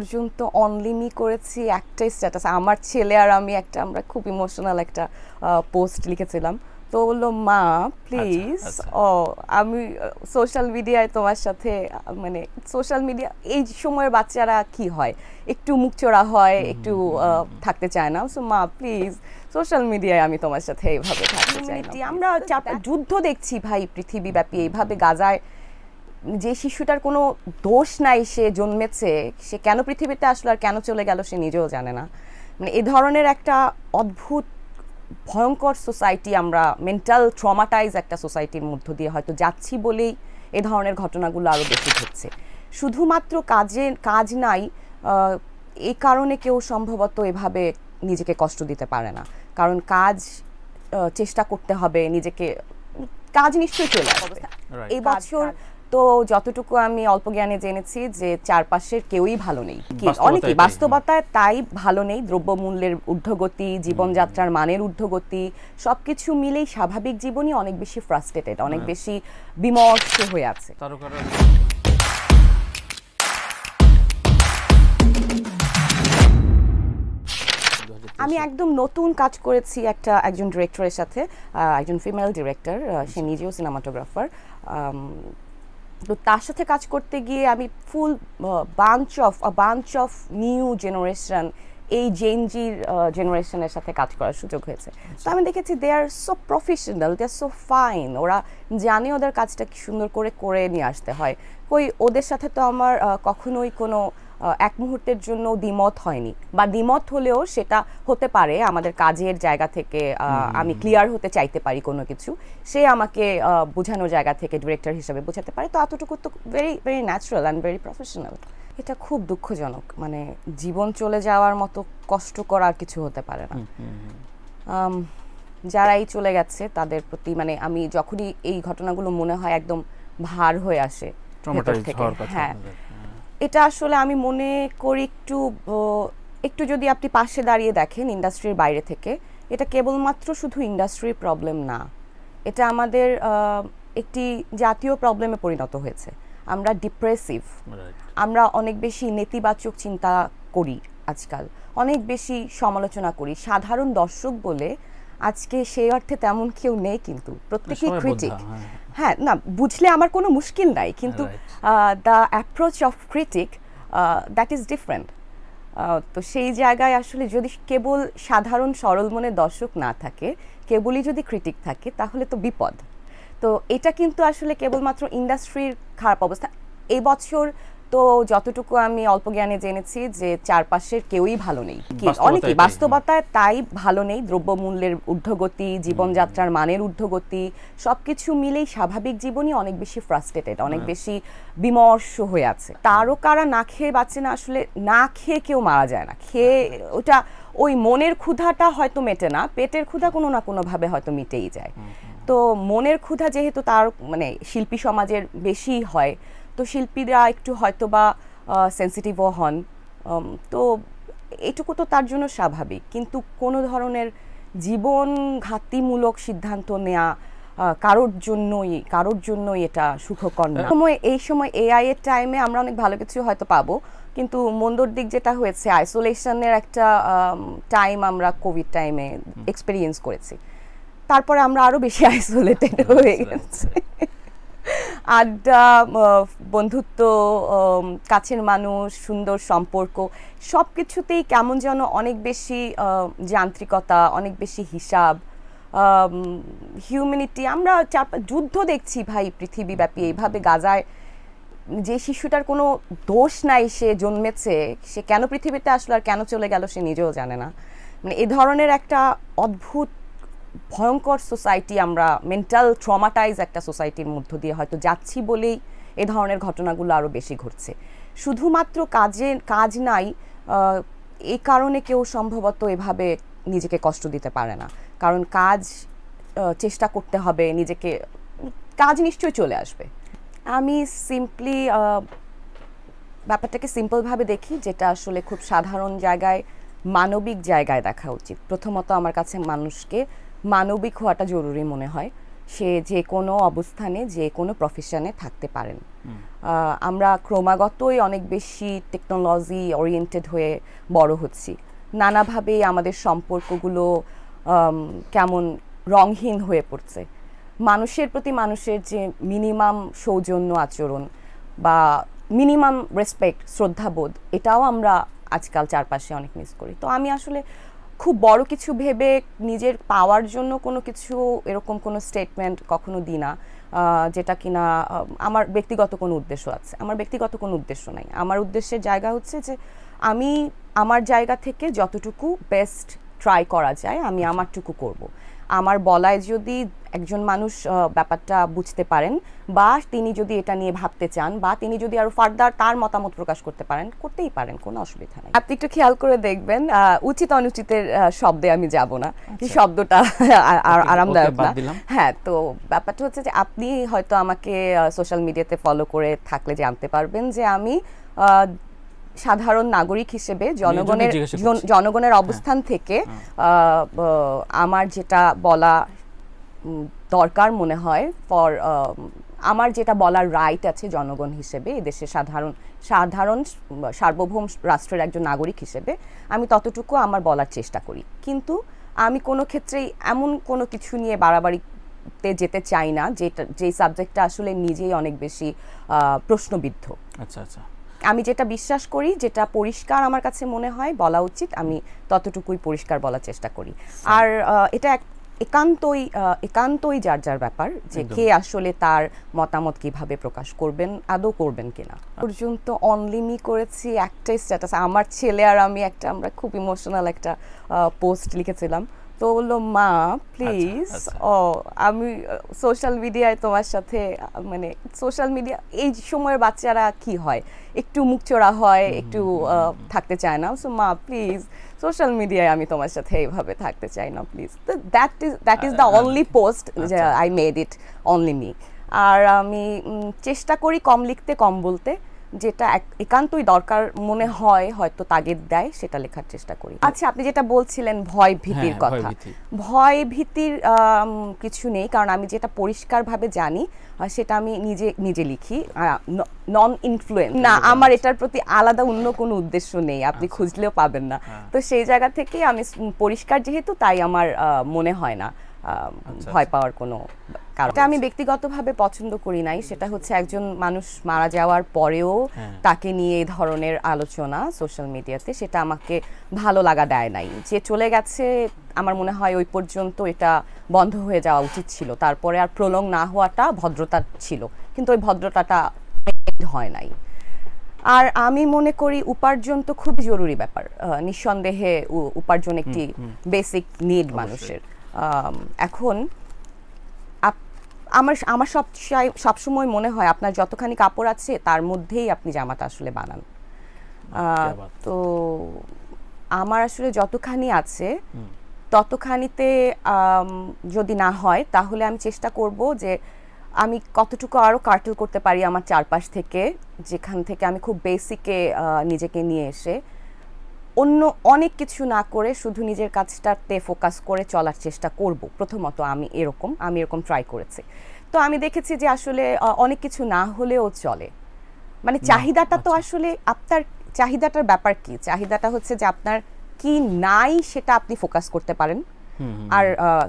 পর্যন্ত অনলিমি করেছি একটাই স্ট্যাটাস আমার ছেলে আর আমি একটা আমরা খুব ইমোশনাল একটা পোস্ট লিখেছিলাম তো বললো মা প্লিজ আচ্ছা, আচ্ছা। ও আমি সোশ্যাল মিডিয়ায় তোমার সাথে মানে সোশ্যাল মিডিয়া এই সময়ের বাচ্চারা কি হয় একটু মুখ চড়া হয় একটু থাকতে চায় না সো মা প্লিজ সোশ্যাল মিডিয়ায় আমি তোমার সাথে এইভাবে থাকতে চাই আমরা যুদ্ধ দেখছি ভাই পৃথিবীব্যাপী এইভাবে গাজায় যে শিশুটার কোনো দোষ নাই সে জন্মেছে সে কেন পৃথিবীতে আসলো আর কেন চলে গেল সে নিজেও জানে না মানে এ ধরনের একটা অদ্ভুত ভয়ঙ্কর সোসাইটি আমরা মেন্টাল ট্রমাটাইজ একটা সোসাইটির মধ্য দিয়ে হয়তো যাচ্ছি বলেই এ ধরনের ঘটনাগুলো আরও বেশি ঘটছে শুধুমাত্র কাজে কাজ নাই এই কারণে কেউ সম্ভবত এভাবে নিজেকে কষ্ট দিতে পারে না কারণ কাজ চেষ্টা করতে হবে নিজেকে কাজ নিশ্চয়ই চলে আসবে এবছর তো যতটুকু আমি অল্প জ্ঞানে জেনেছি যে চারপাশের কেউই ভালো নেই অনেকেই বাস্তবতায় তাই ভালো নেই দ্রব্যমূল্যের ঊর্ধ্বগতি জীবনযাত্রার মানের ঊর্ধ্বগতি সব কিছু মিলেই স্বাভাবিক জীবনই অনেক বেশি ফ্রাস্ট্রেটেড অনেক বেশি বিমর্ষ হয়ে আছে আমি একদম নতুন কাজ করেছি একটা একজন ডিরেক্টরের সাথে একজন ফিমেল ডিরেক্টর সে আচ্ছা। নিজেও সিনেমাটোগ্রাফার তো তার সাথে কাজ করতে গিয়ে আমি full bunch of a bunch of new generation এই জেনজির জেনারেশনের সাথে কাজ করার সুযোগ হয়েছে তো আমি দেখেছি they are so professional they are so fine ওরা জানে ওদের কাজটা কি সুন্দর করে করে নিয়ে আসতে হয় কই ওদের সাথে তো আমার কখনোই কোনো এক মুহূর্তের জন্য দ্বিমত হয়নি বা দ্বিমত হলেও সেটা হতে পারে আমাদের কাজের জায়গা থেকে আমি ক্লিয়ার হতে চাইতে পারি কোনো কিছু সে আমাকে বোঝানোর জায়গা থেকে ডিরেক্টর হিসেবে বোঝাতে পারে তো এতটুকু তো very very natural and very professional এটা খুব দুঃখজনক মানে জীবন চলে যাওয়ার মতো কষ্ট করার কিছু হতে পারে না যারাই চলে গেছে তাদের প্রতি মানে আমি যখনই এই ঘটনাগুলো মনে হয় একদম ভার হয়ে আসে হ্যাঁ এটা আসলে আমি মনে করি একটু একটু যদি আপনি পাশে দাঁড়িয়ে দেখেন ইন্ডাস্ট্রির বাইরে থেকে এটা কেবলমাত্র শুধু ইন্ডাস্ট্রির প্রবলেম না এটা আমাদের একটি জাতীয় প্রবলেমে পরিণত হয়েছে আমরা ডিপ্রেসিভ আমরা অনেক বেশি নেতিবাচক চিন্তা করি আজকাল অনেক বেশি সমালোচনা করি সাধারণ দর্শক বলে আজকে সেই অর্থে তেমন কেউ নেই কিন্তু প্রত্যেকেই ক্রিটিক হ্যাঁ।, হ্যাঁ না বুঝলে আমার কোনো মুশকিল নাই কিন্তু the approach of critic that is different তো সেই জায়গায় আসলে যদি কেবল সাধারণ সরল মনে দর্শক না থাকে কেবলই যদি ক্রিটিক থাকে তাহলে তো বিপদ তো এটা কিন্তু আসলে কেবলমাত্র ইন্ডাস্ট্রির খারাপ অবস্থা এবছর তো যতটুকু আমি অল্প জ্ঞানে জেনেছি যে চারপাশের কেউই ভালো নেই অনেকে বাস্তবতায় তাই ভালো নেই দ্রব্যমূল্যের ঊর্ধ্বগতি জীবনযাত্রার মানের ঊর্ধ্বগতি সবকিছু মিলেই স্বাভাবিক জীবনই অনেক বেশি ফ্রাস্ট্রেটেড অনেক বেশি বিমর্ষ হয়ে আছে তারও কারা না খেয়ে বাঁচে না আসলে না খেয়ে কেউ মারা যায় না খেয়ে ওটা ওই মনের ক্ষুধাটা হয়তো মেটে না পেটের ক্ষুধা কোনো না কোনোভাবে হয়তো মিটেই যায় তো মনের ক্ষুধা যেহেতু তার মানে শিল্পী সমাজের বেশি হয় তো শিল্পীরা একটু হয়তো বা সেন্সিটিভও হন তো এটুকু তো তার জন্য স্বাভাবিক কিন্তু কোনো ধরনের জীবন ঘাতিমূলক সিদ্ধান্ত নেয়া কারোর জন্যই কারোর জন্যই এটা সুখকর না সময় এই সময় এআই এর টাইমে আমরা অনেক ভালো কিছু হয়তো পাবো কিন্তু মন্দর দিক যেটা হয়েছে আইসোলেশনের একটা টাইম আমরা কোভিড টাইমে এক্সপিরিয়েন্স করেছি তারপরে আমরা আরও বেশি আইসোলেটেড হয়ে গেছি আড্ডা বন্ধুত্ব কাছের মানুষ সুন্দর সম্পর্ক সব কিছুতেই কেমন যেন অনেক বেশি যান্ত্রিকতা অনেক বেশি হিসাব হিউম্যানিটি আমরা যুদ্ধ দেখছি ভাই পৃথিবীব্যাপী এইভাবে গাজায় যে শিশুটার কোনো দোষ নাই সে জন্মেছে সে কেন পৃথিবীতে আসলো আর কেন চলে গেল সে নিজেও জানে না মানে এ ধরনের একটা অদ্ভুত ভয়ঙ্কর সোসাইটি আমরা মেন্টাল ট্রমাটাইজ একটা সোসাইটির মধ্য দিয়ে হয়তো যাচ্ছি বলেই এ ধরনের ঘটনাগুলো আরও বেশি ঘটছে শুধুমাত্র কাজে কাজ নাই এই কারণে কেউ সম্ভবত এভাবে নিজেকে কষ্ট দিতে পারে না কারণ কাজ চেষ্টা করতে হবে নিজেকে কাজ নিশ্চয়ই চলে আসবে আমি সিম্পলি ব্যাপারটাকে সিম্পলভাবে দেখি যেটা আসলে খুব সাধারণ জায়গায় মানবিক জায়গায় দেখা উচিত প্রথমত আমার কাছে মানুষকে মানবিক হওয়াটা জরুরি মনে হয় সে যে কোনো অবস্থানে যে কোনো প্রফেশনে থাকতে পারেন আমরা ক্রমাগতই অনেক বেশি টেকনোলজি ওরিয়েন্টেড হয়ে বড় হচ্ছি নানাভাবে আমাদের সম্পর্কগুলো কেমন রংহীন হয়ে পড়ছে মানুষের প্রতি মানুষের যে মিনিমাম সৌজন্য আচরণ বা মিনিমাম রেসপেক্ট শ্রদ্ধাবোধ এটাও আমরা আজকাল চারপাশে অনেক মিস করি তো আমি আসলে খুব বড় কিছু ভেবে নিজের পাওয়ার জন্য কোনো কিছু এরকম কোনো স্টেটমেন্ট কখনো দিই না যেটা কিনা আমার ব্যক্তিগত কোনো উদ্দেশ্য আছে আমার ব্যক্তিগত কোনো উদ্দেশ্য নাই আমার উদ্দেশ্যের জায়গা হচ্ছে যে আমি আমার জায়গা থেকে যতটুকু বেস্ট ট্রাই করা যায় আমি আচ্ছা। আমারটুকু করব আমার বলায় যদি একজন মানুষ ব্যাপারটা বুঝতে পারেন বা তিনি যদি এটা নিয়ে ভাবতে চান বা তিনি যদি আরো ফার্দার তার মতামত প্রকাশ করতে পারেন করতেই পারেন কোনো অসুবিধা নেই আপনি একটু খেয়াল করে দেখবেন উচিত অনুচিতের শব্দে আমি যাব না এই আচ্ছা। শব্দটা আরামদায়ক না হ্যাঁ তো ব্যাপারটা হচ্ছে যে আপনি হয়তো আমাকে সোশ্যাল মিডিয়াতে ফলো করে থাকলে জানতে পারবেন যে আমি সাধারণ নাগরিক হিসেবে জনগণের জনগণের হ্যাঁ। অবস্থান থেকে হ্যাঁ। আমার যেটা বলা দরকার মনে হয় ফর আমার যেটা বলার রাইট আছে জনগণ হিসেবে এদেশে সাধারণ সাধারণ সার্বভৌম রাষ্ট্রের একজন নাগরিক হিসেবে আমি ততটুকু আমার বলার চেষ্টা করি কিন্তু আমি কোনো ক্ষেত্রেই এমন কোনো কিছু নিয়ে বাড়াবাড়িতে যেতে চাই না যেটা যেই সাবজেক্টটা আসলে নিজেই অনেক বেশি প্রশ্নবিদ্ধ আচ্ছা আচ্ছা আমি যেটা বিশ্বাস করি যেটা পরিষ্কার আমার কাছে মনে হয় বলা উচিত আমি ততটুকুই পরিষ্কার বলার চেষ্টা করি আর এটা একান্তই একান্তই যার যার ব্যাপার যে কে আসলে তার মতামত কিভাবে প্রকাশ করবেন আদৌ করবেন কিনা আচ্ছা। পর্যন্ত অনলিমি করেছি একটাই স্ট্যাটাস আমার ছেলে আর আমি একটা আমরা খুব ইমোশনাল একটা পোস্ট লিখেছিলাম তো বললো মা প্লিজ আচ্ছা, আচ্ছা। ও আমি সোশ্যাল মিডিয়ায় তোমার সাথে মানে সোশ্যাল মিডিয়া এই সময়ের বাচ্চারা কি হয় একটু চোরা হয় একটু থাকতে চায় না সো মা প্লিজ সোশ্যাল মিডিয়ায় আমি তোমার সাথে এইভাবে থাকতে চাই না প্লিজ তো that is that is the only post I made it only me আর আমি চেষ্টা করি কম লিখতে কম বলতে যেটা একান্তই দরকার মনে হয় হয়তো তাগিদ দেয় সেটা লেখার চেষ্টা করি আচ্ছা আপনি যেটা বলছিলেন ভয় ভীতির হ্যাঁ, কথা ভয় ভীতির কিছু নেই কারণ আমি যেটা পরিষ্কারভাবে জানি সেটা আমি নিজে নিজে লিখি নন ইনফ্লুয়েন্স না আমার এটার প্রতি আলাদা অন্য কোনো উদ্দেশ্য নেই আপনি আচ্ছা। খুঁজলেও পাবেন না হ্যাঁ। তো সেই জায়গা থেকে আমি পরিষ্কার যেহেতু তাই আমার মনে হয় না আচ্ছা, ভয় আচ্ছা। পাওয়ার কোনো কারণ আচ্ছা, আমি ব্যক্তিগতভাবে পছন্দ করি নাই সেটা হচ্ছে একজন মানুষ মারা যাওয়ার পরেও হ্যাঁ। তাকে নিয়ে এই ধরনের আলোচনা সোশ্যাল মিডিয়াতে সেটা আমাকে ভালো লাগা দেয় নাই যে চলে গেছে আমার মনে হয় ওই পর্যন্ত এটা বন্ধ হয়ে যাওয়া উচিত ছিল তারপরে আর প্রলং না হওয়াটা ভদ্রতা ছিল কিন্তু ওই ভদ্রতাটা হয় নাই আর আমি মনে করি উপার্জন তো খুব জরুরি ব্যাপার নিঃসন্দেহে উপার্জন একটি বেসিক নিড মানুষের এখন আমার আমার সব সবসময় মনে হয় আপনার যতখানি কাপড় আছে তার মধ্যেই আপনি জামাটা আসলে বানান তো আমার আসলে যতখানি আছে ততখানিতে যদি না হয় তাহলে আমি চেষ্টা করব যে আমি কতটুকু আরও কার্টেল করতে পারি আমার চারপাশ থেকে যেখান থেকে আমি খুব বেসিকে নিজেকে নিয়ে এসে অন্য অনেক কিছু না করে শুধু নিজের কাজটাতে ফোকাস করে চলার চেষ্টা করব প্রথমত আমি এরকম আমি এরকম ট্রাই করেছি তো আমি দেখেছি যে আসলে অনেক কিছু না হলেও চলে মানে চাহিদাটা তো আচ্ছা। আসলে আপনার চাহিদাটার ব্যাপার কি চাহিদাটা হচ্ছে যে আপনার কি নাই সেটা আপনি ফোকাস করতে পারেন আর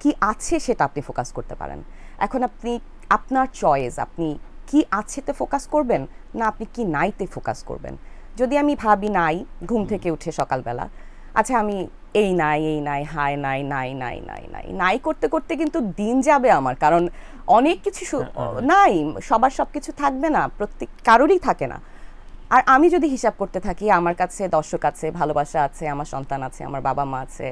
কি আছে সেটা আপনি ফোকাস করতে পারেন এখন আপনি আপনার চয়েস আপনি কি আছেতে ফোকাস করবেন না আপনি কি নাইতে ফোকাস করবেন যদি আমি ভাবি নাই ঘুম থেকে উঠে সকালবেলা আচ্ছা আমি এই নাই এই নাই হায় নাই নাই নাই নাই নাই নাই করতে করতে কিন্তু দিন যাবে আমার কারণ অনেক কিছু হ্যাঁ, হ্যাঁ, হ্যাঁ। নাই সবার সব কিছু থাকবে না প্রত্যেক কারোরই থাকে না আর আমি যদি হিসাব করতে থাকি আমার কাছে দর্শক আছে ভালোবাসা আছে আমার সন্তান আছে আমার বাবা মা আছে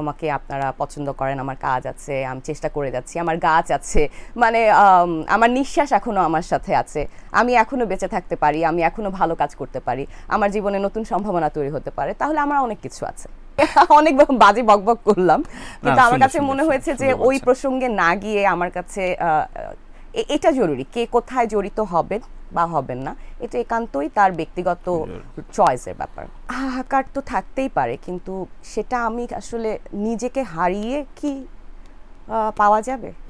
আমাকে আপনারা পছন্দ করেন আমার কাজ আছে আমি চেষ্টা করে যাচ্ছি আমার গাছ আছে মানে আমার নিঃশ্বাস এখনও আমার সাথে আছে আমি এখনও বেঁচে থাকতে পারি আমি এখনও ভালো কাজ করতে পারি আমার জীবনে নতুন সম্ভাবনা তৈরি হতে পারে তাহলে আমার অনেক কিছু আছে অনেক বাজে বকবক করলাম কিন্তু আমার কাছে মনে হয়েছে যে ওই প্রসঙ্গে না গিয়ে আমার কাছে এটা জরুরি কে কোথায় জড়িত হবেন বা হবেন না এটা একান্তই তার ব্যক্তিগত চয়েসের ব্যাপার হাহাকার তো থাকতেই পারে কিন্তু সেটা আমি আসলে নিজেকে হারিয়ে কি পাওয়া যাবে